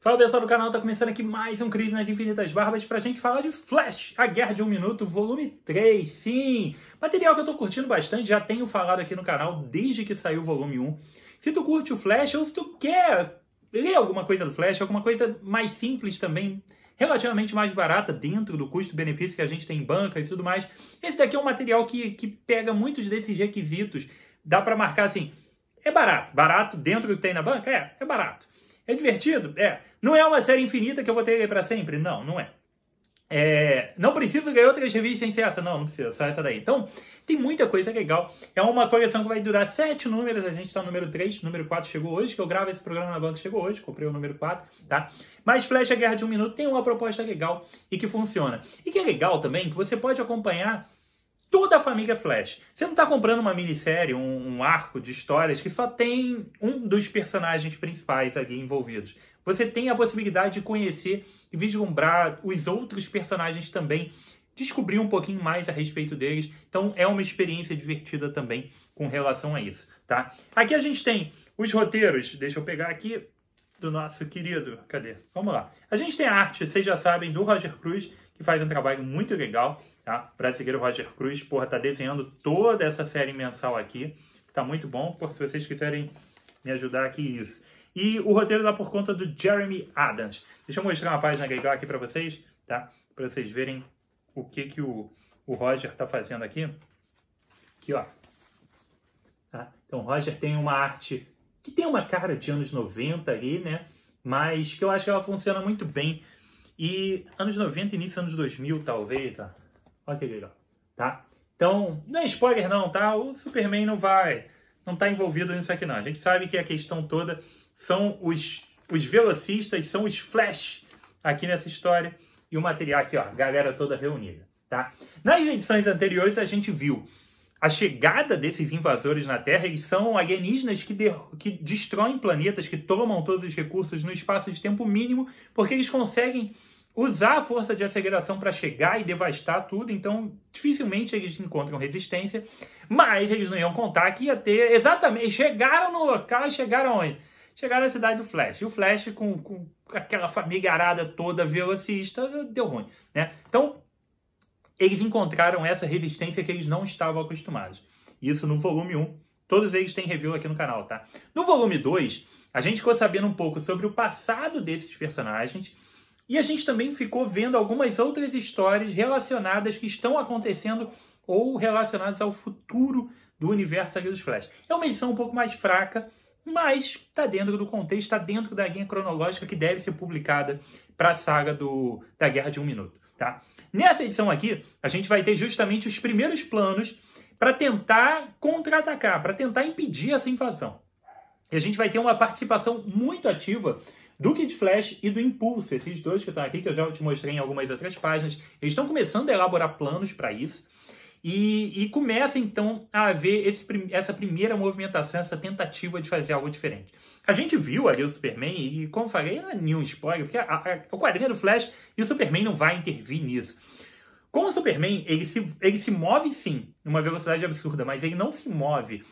Fala pessoal do canal, tá começando aqui mais um Crise nas Infinitas Barbas pra gente falar de Flash, a Guerra de um Minuto, volume 3, sim! Material que eu tô curtindo bastante, já tenho falado aqui no canal desde que saiu o volume 1. Se tu curte o Flash ou se tu quer ler alguma coisa do Flash, alguma coisa mais simples também, relativamente mais barata dentro do custo-benefício que a gente tem em banca e tudo mais, esse daqui é um material que, que pega muitos desses requisitos. Dá para marcar assim, é barato, barato dentro do que tem na banca? É, é barato. É divertido? É. Não é uma série infinita que eu vou ter para sempre? Não, não é. é. Não preciso ganhar outras revistas sem essa? Não, não precisa, só essa daí. Então, tem muita coisa legal. É uma coleção que vai durar sete números, a gente está no número 3, número 4 chegou hoje, que eu gravo esse programa na banca, chegou hoje, comprei o número 4, tá? Mas Flecha Guerra de um Minuto tem uma proposta legal e que funciona. E que é legal também, que você pode acompanhar toda a família Flash. Você não está comprando uma minissérie, um, um, arco de histórias que só tem um dos personagens principais ali envolvidos. Você tem a possibilidade de conhecer e vislumbrar os outros personagens também, descobrir um pouquinho mais a respeito deles. Então é uma experiência divertida também com relação a isso, tá? Aqui a gente tem os roteiros, deixa eu pegar aqui do nosso querido, cadê? Vamos lá. A gente tem a arte, vocês já sabem, do Roger Cruz, que faz um trabalho muito legal tá? Brasileiro Roger Cruz, porra, tá desenhando toda essa série mensal aqui. Tá muito bom, porra, se vocês quiserem me ajudar aqui, isso. E o roteiro dá por conta do Jeremy Adams. Deixa eu mostrar uma página legal aqui pra vocês, tá? Pra vocês verem o que que o, o Roger tá fazendo aqui. Aqui, ó. Tá? Então, o Roger tem uma arte que tem uma cara de anos 90 ali, né? Mas que eu acho que ela funciona muito bem. E anos 90, início anos 2000, talvez, ó. Olha que ó. tá? Então, não é spoiler não, tá? O Superman não vai, não tá envolvido nisso aqui não. A gente sabe que a questão toda são os, os velocistas, são os Flash aqui nessa história. E o material aqui, ó, galera toda reunida, tá? Nas edições anteriores a gente viu a chegada desses invasores na Terra, eles são alienígenas que, de, que destroem planetas, que tomam todos os recursos no espaço de tempo mínimo, porque eles conseguem usar a força de aceleração para chegar e devastar tudo, então dificilmente eles encontram resistência, mas eles não iam contar que ia ter exatamente. Chegaram no local e chegaram onde? Chegaram à cidade do Flash. E o Flash, com, com aquela famigarada toda velocista, deu ruim. Né? Então, eles encontraram essa resistência que eles não estavam acostumados. Isso no volume 1. Todos eles têm review aqui no canal, tá? No volume 2, a gente ficou sabendo um pouco sobre o passado desses personagens e a gente também ficou vendo algumas outras histórias relacionadas que estão acontecendo ou relacionadas ao futuro do universo ali dos Flash. É uma edição um pouco mais fraca, mas está dentro do contexto, está dentro da linha cronológica que deve ser publicada para a saga do, da Guerra de Um Minuto. Tá? Nessa edição aqui, a gente vai ter justamente os primeiros planos para tentar contra-atacar, para tentar impedir essa invasão. E a gente vai ter uma participação muito ativa do Kid Flash e do Impulso, esses dois que estão aqui, que eu já te mostrei em algumas outras páginas, eles estão começando a elaborar planos para isso. E, e, começa então a haver esse, essa primeira movimentação, essa tentativa de fazer algo diferente. A gente viu ali o Superman e, como falei, não é nenhum spoiler, porque a, a, o quadrinho do Flash e o Superman não vai intervir nisso. Com o Superman, ele se, ele se move sim, numa velocidade absurda, mas ele não se move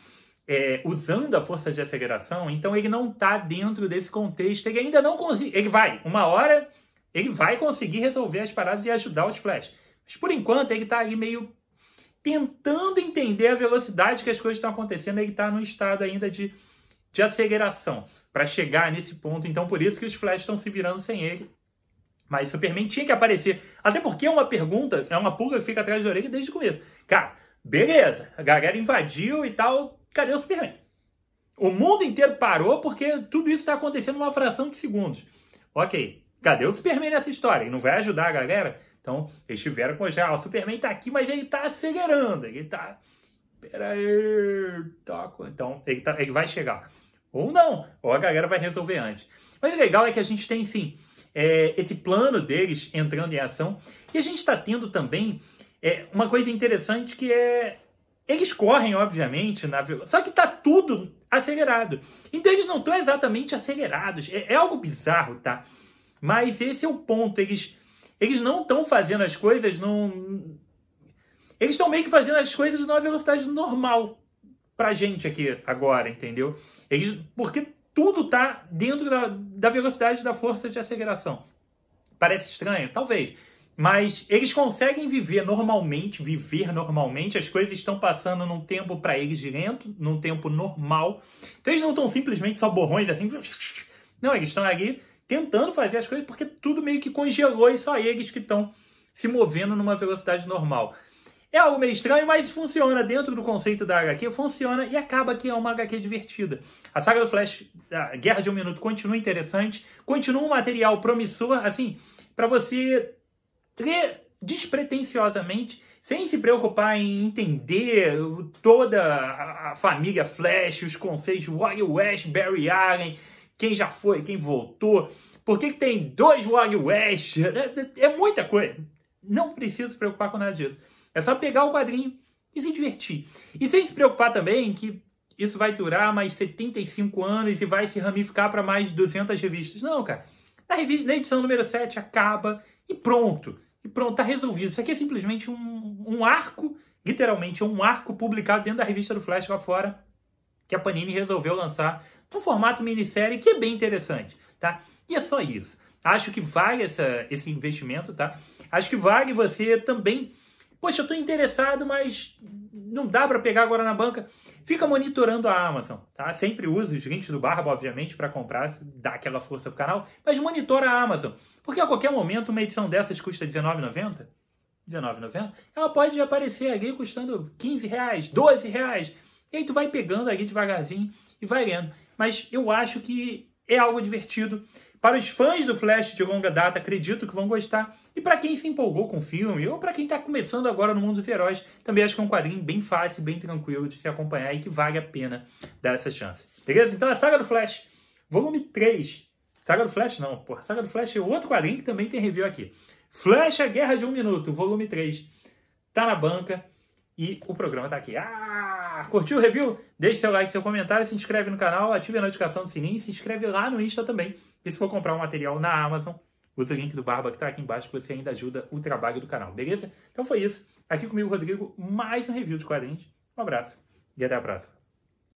é, usando a força de aceleração, então ele não está dentro desse contexto, ele ainda não consegue, ele vai, uma hora ele vai conseguir resolver as paradas e ajudar os flash. Mas por enquanto ele está ali meio tentando entender a velocidade que as coisas estão acontecendo, ele está no estado ainda de, de aceleração para chegar nesse ponto. Então por isso que os flash estão se virando sem ele. Mas Superman tinha que aparecer. Até porque é uma pergunta, é uma pulga que fica atrás da orelha desde o começo. Cara, beleza, a galera invadiu e tal, Cadê o Superman? O mundo inteiro parou porque tudo isso está acontecendo uma fração de segundos. Ok, cadê o Superman nessa história? E não vai ajudar a galera? Então, eles tiveram com já, ah, o Superman está aqui, mas ele está acelerando, ele está... Peraí, aí, Então, ele, tá... ele vai chegar. Ou não, ou a galera vai resolver antes. Mas o legal é que a gente tem, sim, é, esse plano deles entrando em ação. E a gente está tendo também é, uma coisa interessante que é eles correm, obviamente, na Só que tá tudo acelerado. Então eles não estão exatamente acelerados. É, é, algo bizarro, tá? Mas esse é o ponto. Eles, eles não estão fazendo as coisas Eles estão meio que fazendo as coisas numa velocidade normal pra gente aqui agora, entendeu? Eles, porque tudo tá dentro da, da velocidade da força de aceleração. Parece estranho? Talvez. Mas eles conseguem viver normalmente, viver normalmente, as coisas estão passando num tempo para eles lento, num tempo normal. Então eles não estão simplesmente só borrões assim. Não, eles estão ali tentando fazer as coisas porque tudo meio que congelou e só eles que estão se movendo numa velocidade normal. É algo meio estranho, mas funciona dentro do conceito da HQ, funciona e acaba que é uma HQ divertida. A saga do Flash, a Guerra de um Minuto, continua interessante, continua um material promissor, assim, para você despretensiosamente, sem se preocupar em entender toda a família Flash, os conceitos Wally West, Barry Allen, quem já foi, quem voltou, por que, tem dois Wally West, é, é, é muita coisa. Não precisa se preocupar com nada disso. É só pegar o quadrinho e se divertir. E sem se preocupar também que isso vai durar mais 75 anos e vai se ramificar para mais 200 revistas. Não, cara. Tá na edição número 7 acaba e pronto. E pronto, tá resolvido. Isso aqui é simplesmente um, um arco, literalmente é um arco publicado dentro da revista do Flash lá fora, que a Panini resolveu lançar no formato minissérie, que é bem interessante, tá? E é só isso. Acho que vale essa, esse investimento, tá? Acho que vale você também... Poxa, eu tô interessado, mas não dá para pegar agora na banca. Fica monitorando a Amazon, tá? Sempre usa os links do Barba, obviamente, para comprar, dá aquela força pro canal, mas monitora a Amazon. Porque a qualquer momento uma edição dessas custa R$19,90, R$19,90, ela pode aparecer ali custando R$15,00, R$12,00. E aí tu vai pegando ali devagarzinho e vai lendo. Mas eu acho que é algo divertido. Para os fãs do Flash de longa data, acredito que vão gostar. E para quem se empolgou com o filme, ou para quem está começando agora no mundo dos heróis, também acho que é um quadrinho bem fácil, bem tranquilo de se acompanhar e que vale a pena dar essa chance. Beleza? Então é Saga do Flash, volume 3. Saga do Flash não, porra. Saga do Flash é outro quadrinho que também tem review aqui. Flash, a Guerra de um Minuto, volume 3. Tá na banca e o programa tá aqui. Ah! Curtiu o review? Deixe seu like, seu comentário, se inscreve no canal, ative a notificação do sininho e se inscreve lá no Insta também. E se for comprar o um material na Amazon, usa o link do Barba que tá aqui embaixo que você ainda ajuda o trabalho do canal, beleza? Então foi isso. Aqui comigo, Rodrigo, mais um review de quadrinhos. Um abraço e até a próxima.